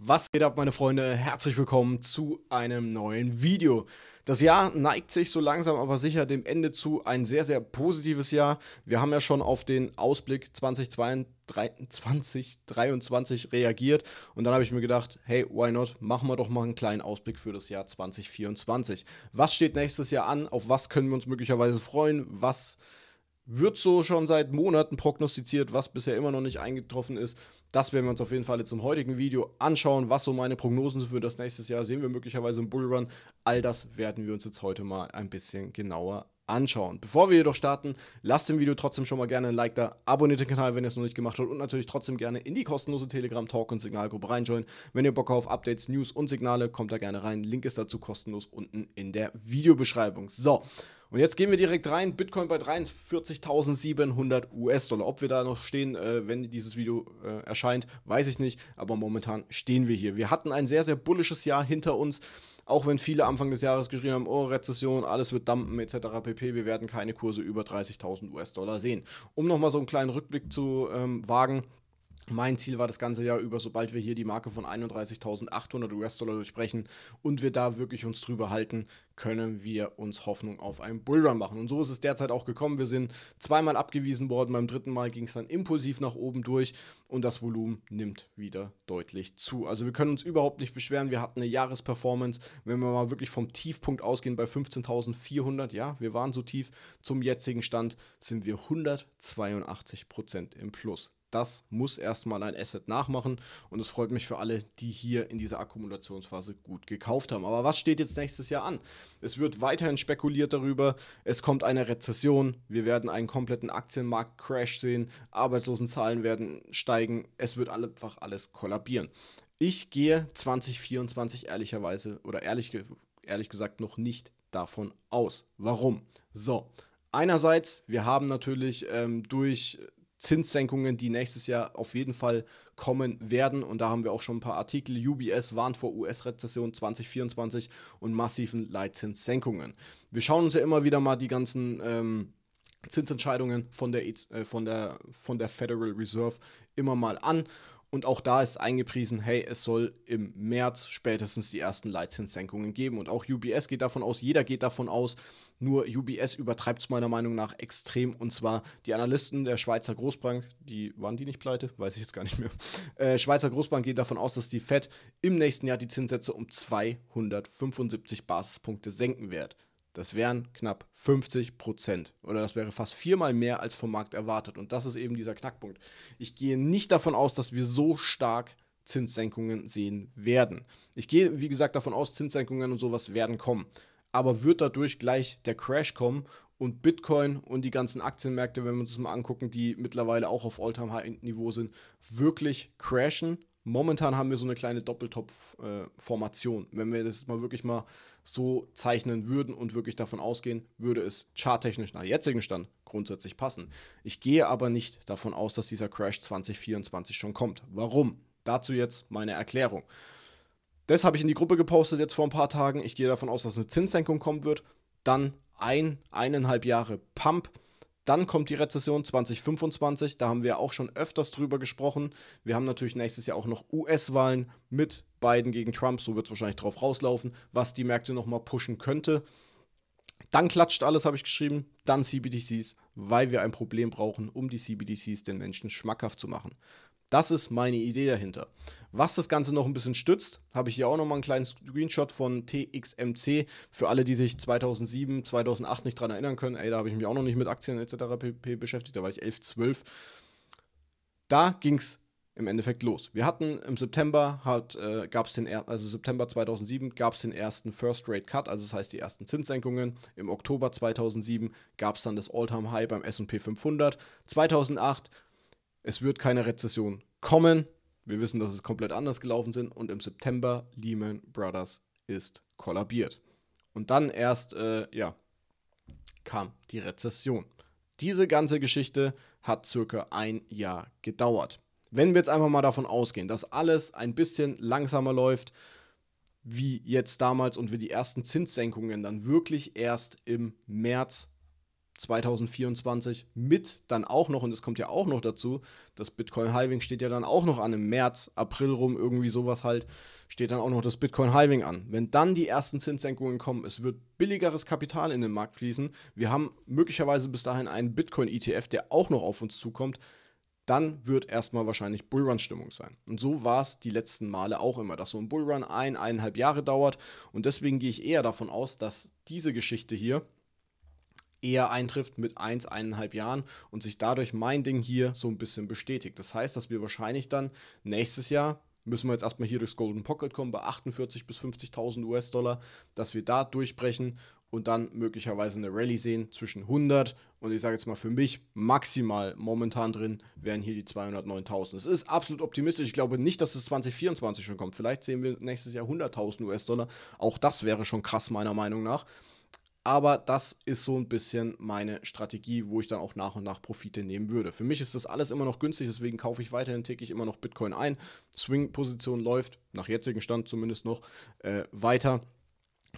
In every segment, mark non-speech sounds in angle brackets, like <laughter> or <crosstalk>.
Was geht ab, meine Freunde? Herzlich willkommen zu einem neuen Video. Das Jahr neigt sich so langsam aber sicher dem Ende zu. Ein sehr, sehr positives Jahr. Wir haben ja schon auf den Ausblick 2022, 2023 <laughs> reagiert. Und dann habe ich mir gedacht, hey, why not? Machen wir doch mal einen kleinen Ausblick für das Jahr 2024. Was steht nächstes Jahr an? Auf was können wir uns möglicherweise freuen? Was wird so schon seit Monaten prognostiziert, was bisher immer noch nicht eingetroffen ist. Das werden wir uns auf jeden Fall jetzt im heutigen Video anschauen, was so meine Prognosen sind für das nächste Jahr. Sehen wir möglicherweise im Bullrun. All das werden wir uns jetzt heute mal ein bisschen genauer anschauen. Bevor wir jedoch starten, lasst dem Video trotzdem schon mal gerne ein Like da, abonniert den Kanal, wenn ihr es noch nicht gemacht habt und natürlich trotzdem gerne in die kostenlose Telegram Talk und Signalgruppe reinjoinen. Wenn ihr Bock auf Updates, News und Signale, kommt da gerne rein. Link ist dazu kostenlos unten in der Videobeschreibung. So, und jetzt gehen wir direkt rein. Bitcoin bei 43.700 US-Dollar. Ob wir da noch stehen, äh, wenn dieses Video äh, erscheint, weiß ich nicht, aber momentan stehen wir hier. Wir hatten ein sehr, sehr bullisches Jahr hinter uns. Auch wenn viele Anfang des Jahres geschrieben haben, oh, Rezession, alles wird dampen etc. pp, wir werden keine Kurse über 30.000 US-Dollar sehen. Um nochmal so einen kleinen Rückblick zu ähm, wagen, mein Ziel war das ganze Jahr über, sobald wir hier die Marke von 31.800 US-Dollar durchbrechen und wir da wirklich uns drüber halten, können wir uns Hoffnung auf einen Bullrun machen. Und so ist es derzeit auch gekommen. Wir sind zweimal abgewiesen worden, beim dritten Mal ging es dann impulsiv nach oben durch und das Volumen nimmt wieder deutlich zu. Also wir können uns überhaupt nicht beschweren. Wir hatten eine Jahresperformance, wenn wir mal wirklich vom Tiefpunkt ausgehen bei 15.400, ja, wir waren so tief, zum jetzigen Stand sind wir 182% Prozent im Plus das muss erstmal ein Asset nachmachen und es freut mich für alle, die hier in dieser Akkumulationsphase gut gekauft haben. Aber was steht jetzt nächstes Jahr an? Es wird weiterhin spekuliert darüber, es kommt eine Rezession, wir werden einen kompletten Aktienmarkt-Crash sehen, Arbeitslosenzahlen werden steigen, es wird einfach alles kollabieren. Ich gehe 2024 ehrlicherweise oder ehrlich, ehrlich gesagt noch nicht davon aus. Warum? So, einerseits, wir haben natürlich ähm, durch Zinssenkungen, die nächstes Jahr auf jeden Fall kommen werden. Und da haben wir auch schon ein paar Artikel. UBS warnt vor US-Rezession 2024 und massiven Leitzinssenkungen. Wir schauen uns ja immer wieder mal die ganzen... Ähm, Zinsentscheidungen von der, e äh, von, der, von der Federal Reserve immer mal an und auch da ist eingepriesen, hey, es soll im März spätestens die ersten Leitzinssenkungen geben. Und auch UBS geht davon aus, jeder geht davon aus, nur UBS übertreibt es meiner Meinung nach extrem. Und zwar die Analysten der Schweizer Großbank, die waren die nicht pleite, weiß ich jetzt gar nicht mehr. Äh, Schweizer Großbank geht davon aus, dass die Fed im nächsten Jahr die Zinssätze um 275 Basispunkte senken wird. Das wären knapp 50 Prozent. Oder das wäre fast viermal mehr als vom Markt erwartet. Und das ist eben dieser Knackpunkt. Ich gehe nicht davon aus, dass wir so stark Zinssenkungen sehen werden. Ich gehe, wie gesagt, davon aus, Zinssenkungen und sowas werden kommen. Aber wird dadurch gleich der Crash kommen und Bitcoin und die ganzen Aktienmärkte, wenn wir uns das mal angucken, die mittlerweile auch auf All-Time-High-Niveau sind, wirklich crashen? Momentan haben wir so eine kleine Doppeltopf-Formation. Äh, wenn wir das mal wirklich mal so zeichnen würden und wirklich davon ausgehen, würde es charttechnisch nach jetzigem Stand grundsätzlich passen. Ich gehe aber nicht davon aus, dass dieser Crash 2024 schon kommt. Warum? Dazu jetzt meine Erklärung. Das habe ich in die Gruppe gepostet jetzt vor ein paar Tagen. Ich gehe davon aus, dass eine Zinssenkung kommen wird. Dann ein, eineinhalb Jahre Pump dann kommt die Rezession 2025, da haben wir auch schon öfters drüber gesprochen. Wir haben natürlich nächstes Jahr auch noch US-Wahlen mit Biden gegen Trump, so wird es wahrscheinlich drauf rauslaufen, was die Märkte nochmal pushen könnte. Dann klatscht alles, habe ich geschrieben, dann CBDCs, weil wir ein Problem brauchen, um die CBDCs den Menschen schmackhaft zu machen. Das ist meine Idee dahinter. Was das Ganze noch ein bisschen stützt, habe ich hier auch nochmal einen kleinen Screenshot von TXMC. Für alle, die sich 2007, 2008 nicht daran erinnern können, ey, da habe ich mich auch noch nicht mit Aktien etc. pp. beschäftigt, da war ich 11, 12. Da ging es im Endeffekt los. Wir hatten im September hat, äh, gab's den er also September 2007 gab es den ersten First Rate Cut, also das heißt die ersten Zinssenkungen. Im Oktober 2007 gab es dann das All-Time High beim S&P 500. 2008 es wird keine Rezession kommen. Wir wissen, dass es komplett anders gelaufen sind und im September Lehman Brothers ist kollabiert. Und dann erst, äh, ja, kam die Rezession. Diese ganze Geschichte hat circa ein Jahr gedauert. Wenn wir jetzt einfach mal davon ausgehen, dass alles ein bisschen langsamer läuft wie jetzt damals und wir die ersten Zinssenkungen dann wirklich erst im März 2024 mit dann auch noch, und es kommt ja auch noch dazu, das Bitcoin-Halving steht ja dann auch noch an, im März, April rum, irgendwie sowas halt, steht dann auch noch das Bitcoin-Halving an. Wenn dann die ersten Zinssenkungen kommen, es wird billigeres Kapital in den Markt fließen, wir haben möglicherweise bis dahin einen Bitcoin-ETF, der auch noch auf uns zukommt, dann wird erstmal wahrscheinlich Bullrun-Stimmung sein. Und so war es die letzten Male auch immer, dass so ein Bullrun ein, eineinhalb Jahre dauert. Und deswegen gehe ich eher davon aus, dass diese Geschichte hier eher eintrifft mit 1, eins, 1,5 Jahren und sich dadurch mein Ding hier so ein bisschen bestätigt. Das heißt, dass wir wahrscheinlich dann nächstes Jahr müssen wir jetzt erstmal hier durchs Golden Pocket kommen bei 48.000 bis 50.000 US-Dollar, dass wir da durchbrechen und dann möglicherweise eine Rallye sehen zwischen 100 und ich sage jetzt mal für mich maximal momentan drin wären hier die 209.000. Es ist absolut optimistisch. Ich glaube nicht, dass es 2024 schon kommt. Vielleicht sehen wir nächstes Jahr 100.000 US-Dollar. Auch das wäre schon krass meiner Meinung nach. Aber das ist so ein bisschen meine Strategie, wo ich dann auch nach und nach Profite nehmen würde. Für mich ist das alles immer noch günstig, deswegen kaufe ich weiterhin täglich immer noch Bitcoin ein. Swing-Position läuft, nach jetzigem Stand zumindest noch, äh, weiter.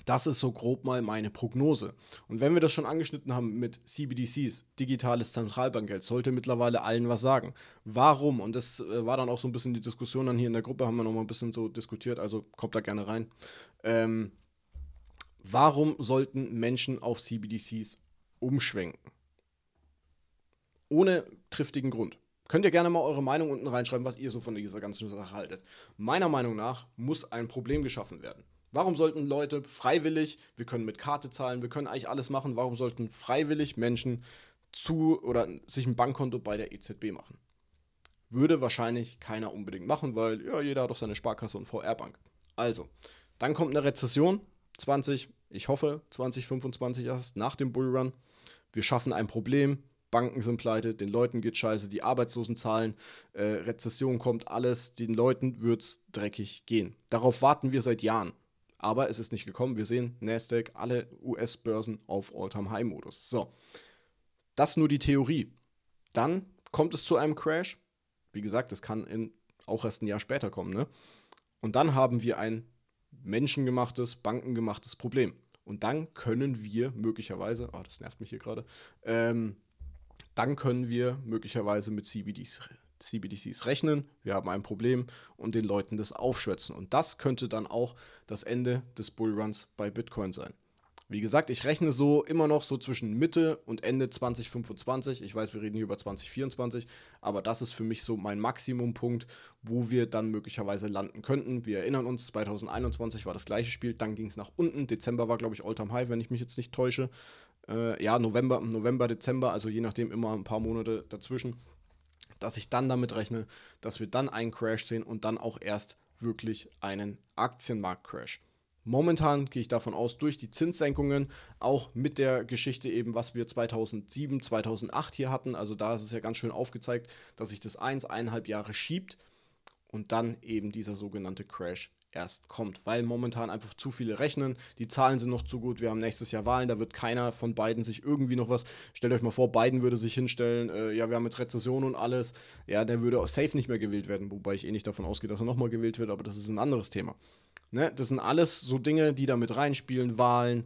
Das ist so grob mal meine Prognose. Und wenn wir das schon angeschnitten haben mit CBDCs, digitales Zentralbankgeld, sollte mittlerweile allen was sagen. Warum? Und das äh, war dann auch so ein bisschen die Diskussion dann hier in der Gruppe, haben wir nochmal ein bisschen so diskutiert, also kommt da gerne rein. Ähm, Warum sollten Menschen auf CBDCs umschwenken? Ohne triftigen Grund. Könnt ihr gerne mal eure Meinung unten reinschreiben, was ihr so von dieser ganzen Sache haltet. Meiner Meinung nach muss ein Problem geschaffen werden. Warum sollten Leute freiwillig, wir können mit Karte zahlen, wir können eigentlich alles machen, warum sollten freiwillig Menschen zu oder sich ein Bankkonto bei der EZB machen? Würde wahrscheinlich keiner unbedingt machen, weil ja, jeder hat doch seine Sparkasse und VR-Bank. Also, dann kommt eine Rezession, 20, ich hoffe 2025 erst nach dem Bullrun. Wir schaffen ein Problem, Banken sind pleite, den Leuten geht scheiße, die Arbeitslosenzahlen, äh, Rezession kommt, alles, den Leuten wird es dreckig gehen. Darauf warten wir seit Jahren. Aber es ist nicht gekommen. Wir sehen Nasdaq, alle US-Börsen auf All-Time-High-Modus. So, das nur die Theorie. Dann kommt es zu einem Crash. Wie gesagt, das kann in, auch erst ein Jahr später kommen. Ne? Und dann haben wir ein menschengemachtes, bankengemachtes Problem. Und dann können wir möglicherweise, oh, das nervt mich hier gerade, ähm, dann können wir möglicherweise mit CBDs, CBDCs rechnen. Wir haben ein Problem und den Leuten das aufschwätzen. Und das könnte dann auch das Ende des Bullruns bei Bitcoin sein. Wie gesagt, ich rechne so immer noch so zwischen Mitte und Ende 2025. Ich weiß, wir reden hier über 2024, aber das ist für mich so mein Maximumpunkt, wo wir dann möglicherweise landen könnten. Wir erinnern uns, 2021 war das gleiche Spiel, dann ging es nach unten. Dezember war, glaube ich, all time High, wenn ich mich jetzt nicht täusche. Äh, ja, November, November, Dezember, also je nachdem immer ein paar Monate dazwischen. Dass ich dann damit rechne, dass wir dann einen Crash sehen und dann auch erst wirklich einen Aktienmarkt-Crash momentan gehe ich davon aus, durch die Zinssenkungen, auch mit der Geschichte eben, was wir 2007, 2008 hier hatten. Also da ist es ja ganz schön aufgezeigt, dass sich das eins, eineinhalb Jahre schiebt und dann eben dieser sogenannte Crash erst kommt, weil momentan einfach zu viele rechnen, die Zahlen sind noch zu gut, wir haben nächstes Jahr Wahlen, da wird keiner von beiden sich irgendwie noch was, stellt euch mal vor, Biden würde sich hinstellen, äh, ja, wir haben jetzt Rezession und alles, ja, der würde safe nicht mehr gewählt werden, wobei ich eh nicht davon ausgehe, dass er nochmal gewählt wird, aber das ist ein anderes Thema. Ne? Das sind alles so Dinge, die da mit reinspielen, Wahlen,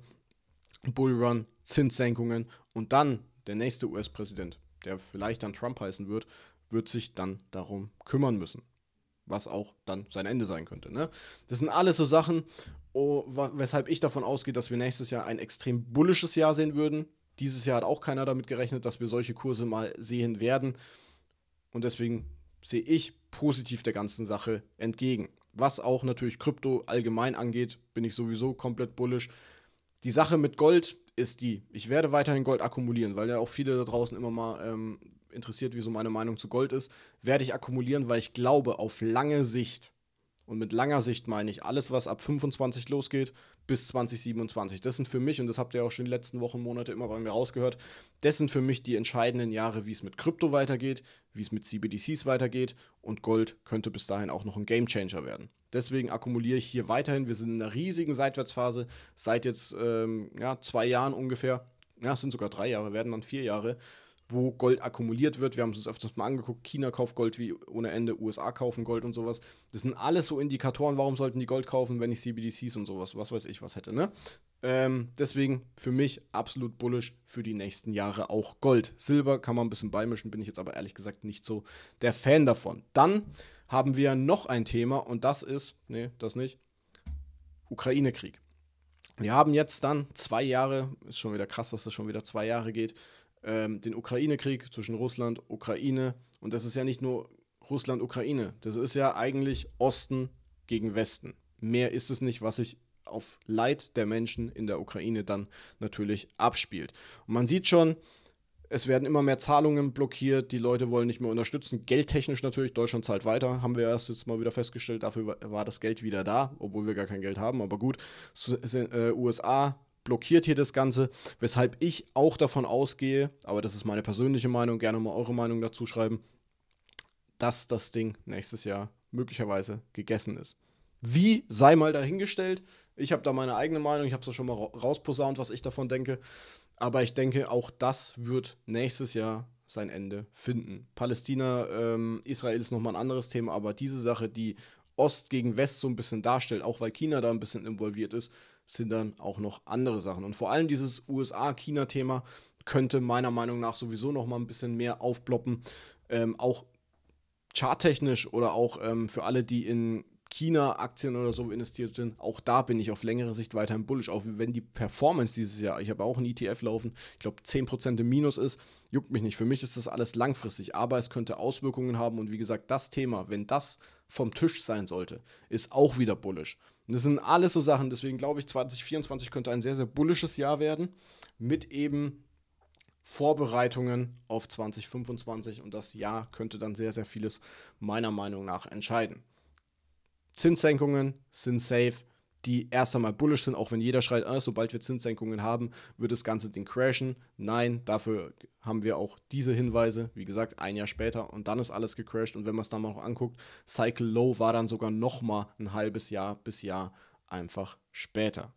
Bullrun, Zinssenkungen und dann der nächste US-Präsident, der vielleicht dann Trump heißen wird, wird sich dann darum kümmern müssen. Was auch dann sein Ende sein könnte. Ne? Das sind alles so Sachen, oh, weshalb ich davon ausgehe, dass wir nächstes Jahr ein extrem bullisches Jahr sehen würden. Dieses Jahr hat auch keiner damit gerechnet, dass wir solche Kurse mal sehen werden. Und deswegen sehe ich positiv der ganzen Sache entgegen was auch natürlich Krypto allgemein angeht, bin ich sowieso komplett bullisch. Die Sache mit Gold ist die, ich werde weiterhin Gold akkumulieren, weil ja auch viele da draußen immer mal ähm, interessiert, wieso meine Meinung zu Gold ist, werde ich akkumulieren, weil ich glaube, auf lange Sicht und mit langer Sicht meine ich alles, was ab 25 losgeht bis 2027. Das sind für mich, und das habt ihr auch schon in den letzten Wochen, Monate immer bei mir rausgehört, das sind für mich die entscheidenden Jahre, wie es mit Krypto weitergeht, wie es mit CBDCs weitergeht. Und Gold könnte bis dahin auch noch ein Gamechanger werden. Deswegen akkumuliere ich hier weiterhin. Wir sind in einer riesigen Seitwärtsphase seit jetzt ähm, ja, zwei Jahren ungefähr. Ja, es sind sogar drei Jahre, werden dann vier Jahre wo Gold akkumuliert wird. Wir haben es uns öfters mal angeguckt. China kauft Gold wie ohne Ende, USA kaufen Gold und sowas. Das sind alles so Indikatoren, warum sollten die Gold kaufen, wenn ich CBDCs und sowas, was weiß ich, was hätte, ne? Ähm, deswegen für mich absolut bullish für die nächsten Jahre auch Gold. Silber kann man ein bisschen beimischen, bin ich jetzt aber ehrlich gesagt nicht so der Fan davon. Dann haben wir noch ein Thema und das ist, nee, das nicht, Ukraine-Krieg. Wir haben jetzt dann zwei Jahre, ist schon wieder krass, dass das schon wieder zwei Jahre geht, ähm, den Ukraine-Krieg zwischen Russland, Ukraine. Und das ist ja nicht nur Russland, Ukraine. Das ist ja eigentlich Osten gegen Westen. Mehr ist es nicht, was sich auf Leid der Menschen in der Ukraine dann natürlich abspielt. Und man sieht schon, es werden immer mehr Zahlungen blockiert, die Leute wollen nicht mehr unterstützen. Geldtechnisch natürlich, Deutschland zahlt weiter, haben wir erst jetzt mal wieder festgestellt, dafür war das Geld wieder da, obwohl wir gar kein Geld haben, aber gut. Äh, USA, blockiert hier das Ganze, weshalb ich auch davon ausgehe, aber das ist meine persönliche Meinung, gerne mal eure Meinung dazu schreiben, dass das Ding nächstes Jahr möglicherweise gegessen ist. Wie sei mal dahingestellt. Ich habe da meine eigene Meinung, ich habe es ja schon mal rausposaunt, was ich davon denke. Aber ich denke, auch das wird nächstes Jahr sein Ende finden. Palästina, ähm, Israel ist nochmal ein anderes Thema, aber diese Sache, die Ost gegen West so ein bisschen darstellt, auch weil China da ein bisschen involviert ist, sind dann auch noch andere Sachen. Und vor allem dieses USA-China-Thema könnte meiner Meinung nach sowieso noch mal ein bisschen mehr aufbloppen. Ähm, auch charttechnisch oder auch ähm, für alle, die in China-Aktien oder so investiert sind, auch da bin ich auf längere Sicht weiterhin bullish. Auch wenn die Performance dieses Jahr, ich habe auch einen ETF laufen, ich glaube 10% im Minus ist, juckt mich nicht. Für mich ist das alles langfristig, aber es könnte Auswirkungen haben und wie gesagt, das Thema, wenn das vom Tisch sein sollte, ist auch wieder bullish das sind alles so Sachen, deswegen glaube ich, 2024 könnte ein sehr, sehr bullisches Jahr werden mit eben Vorbereitungen auf 2025 und das Jahr könnte dann sehr, sehr vieles meiner Meinung nach entscheiden. Zinssenkungen sind safe, die erst einmal bullish sind, auch wenn jeder schreit, ah, sobald wir Zinssenkungen haben, wird das ganze Ding crashen. Nein, dafür haben wir auch diese Hinweise, wie gesagt, ein Jahr später und dann ist alles gecrashed und wenn man es dann mal noch anguckt, Cycle Low war dann sogar nochmal ein halbes Jahr bis Jahr einfach später.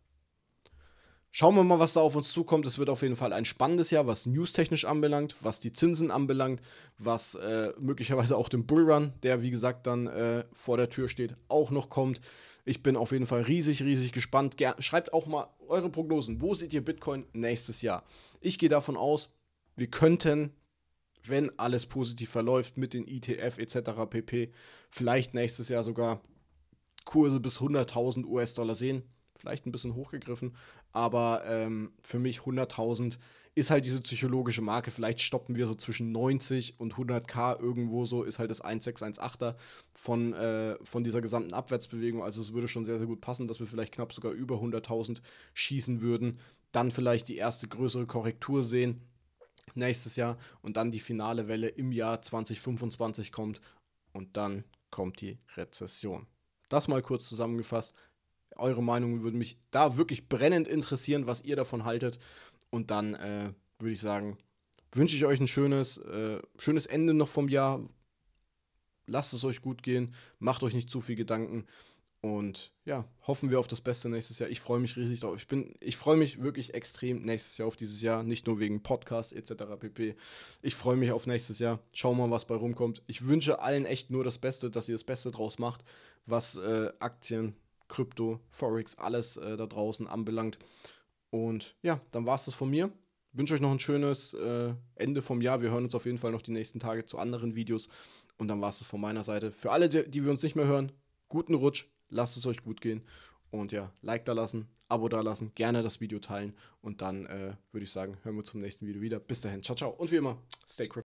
Schauen wir mal, was da auf uns zukommt. Es wird auf jeden Fall ein spannendes Jahr, was newstechnisch anbelangt, was die Zinsen anbelangt, was äh, möglicherweise auch den Bullrun, der wie gesagt dann äh, vor der Tür steht, auch noch kommt. Ich bin auf jeden Fall riesig, riesig gespannt. Ger schreibt auch mal eure Prognosen. Wo seht ihr Bitcoin nächstes Jahr? Ich gehe davon aus, wir könnten, wenn alles positiv verläuft mit den ETF etc. pp, vielleicht nächstes Jahr sogar Kurse bis 100.000 US-Dollar sehen vielleicht ein bisschen hochgegriffen, aber ähm, für mich 100.000 ist halt diese psychologische Marke. Vielleicht stoppen wir so zwischen 90 und 100k irgendwo so, ist halt das 1618er von, äh, von dieser gesamten Abwärtsbewegung. Also es würde schon sehr, sehr gut passen, dass wir vielleicht knapp sogar über 100.000 schießen würden. Dann vielleicht die erste größere Korrektur sehen nächstes Jahr und dann die finale Welle im Jahr 2025 kommt und dann kommt die Rezession. Das mal kurz zusammengefasst. Eure Meinungen würden mich da wirklich brennend interessieren, was ihr davon haltet. Und dann äh, würde ich sagen, wünsche ich euch ein schönes, äh, schönes Ende noch vom Jahr. Lasst es euch gut gehen, macht euch nicht zu viel Gedanken. Und ja, hoffen wir auf das Beste nächstes Jahr. Ich freue mich riesig drauf. Ich, bin, ich freue mich wirklich extrem nächstes Jahr auf dieses Jahr. Nicht nur wegen Podcast etc. pp. Ich freue mich auf nächstes Jahr. Schauen wir mal, was bei rumkommt. Ich wünsche allen echt nur das Beste, dass ihr das Beste draus macht, was äh, Aktien, Krypto, Forex, alles äh, da draußen anbelangt. Und ja, dann war es das von mir. Wünsche euch noch ein schönes äh, Ende vom Jahr. Wir hören uns auf jeden Fall noch die nächsten Tage zu anderen Videos. Und dann war es das von meiner Seite. Für alle, die, die wir uns nicht mehr hören, guten Rutsch, lasst es euch gut gehen. Und ja, Like da lassen, Abo da lassen, gerne das Video teilen. Und dann äh, würde ich sagen, hören wir uns zum nächsten Video wieder. Bis dahin, ciao, ciao. Und wie immer, stay crypto.